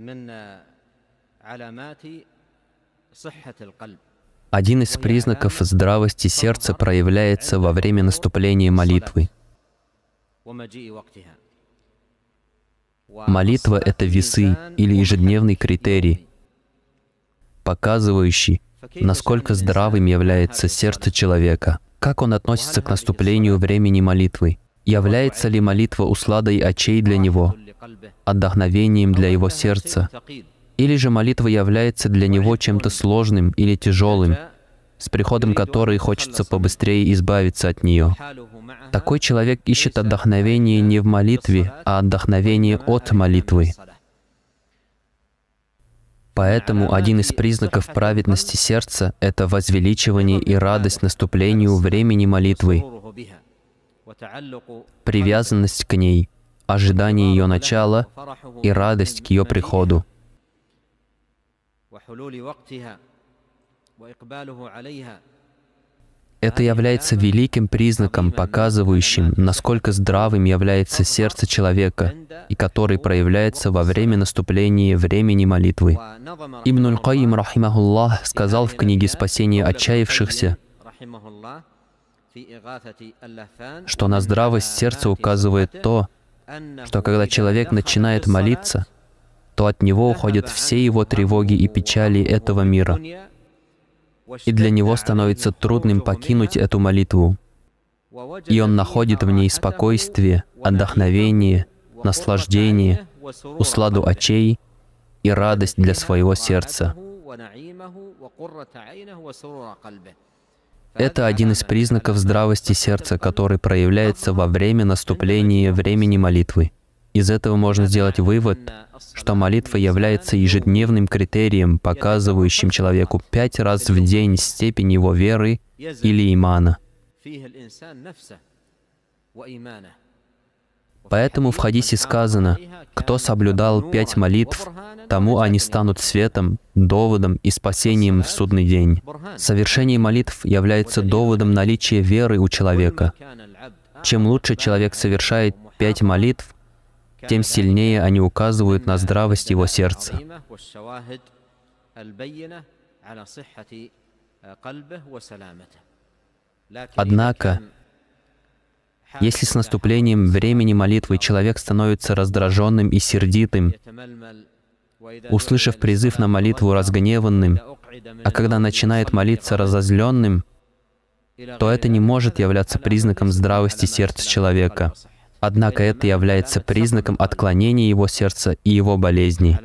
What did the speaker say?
من علامات صحة القلب Один из признаков здравости сердца проявляется во время наступления молитвы. Молитва — это весы или ежедневный критерий, показывающий, насколько здравым является сердце человека, как он относится к наступлению времени молитвы, является ли молитва усладой очей для него, отдохновением для его сердца, или же молитва является для него чем-то сложным или тяжелым, с приходом которой хочется побыстрее избавиться от нее. Такой человек ищет отдохновение не в молитве, а отдохновение от молитвы. Поэтому один из признаков праведности сердца — это возвеличивание и радость наступлению времени молитвы, привязанность к ней — ожидание ее начала и радость к ее приходу. Это является великим признаком, показывающим, насколько здравым является сердце человека, и который проявляется во время наступления времени молитвы. Ибн Аль-Каим, рахимахуллах, сказал в книге «Спасение отчаявшихся», что на здравость сердца указывает то, что когда человек начинает молиться, то от него уходят все его тревоги и печали этого мира, и для него становится трудным покинуть эту молитву. И он находит в ней спокойствие, отдохновение, наслаждение, усладу очей и радость для своего сердца. Это один из признаков здравости сердца, который проявляется во время наступления времени молитвы. Из этого можно сделать вывод, что молитва является ежедневным критерием, показывающим человеку пять раз в день степень его веры или имана. Поэтому в хадисе сказано, кто соблюдал пять молитв, тому они станут светом, доводом и спасением в судный день. Совершение молитв является доводом наличия веры у человека. Чем лучше человек совершает пять молитв, тем сильнее они указывают на здравость его сердца. Однако, если с наступлением времени молитвы человек становится раздраженным и сердитым, услышав призыв на молитву разгневанным, а когда начинает молиться разозленным, то это не может являться признаком здравости сердца человека. Однако это является признаком отклонения его сердца и его болезни.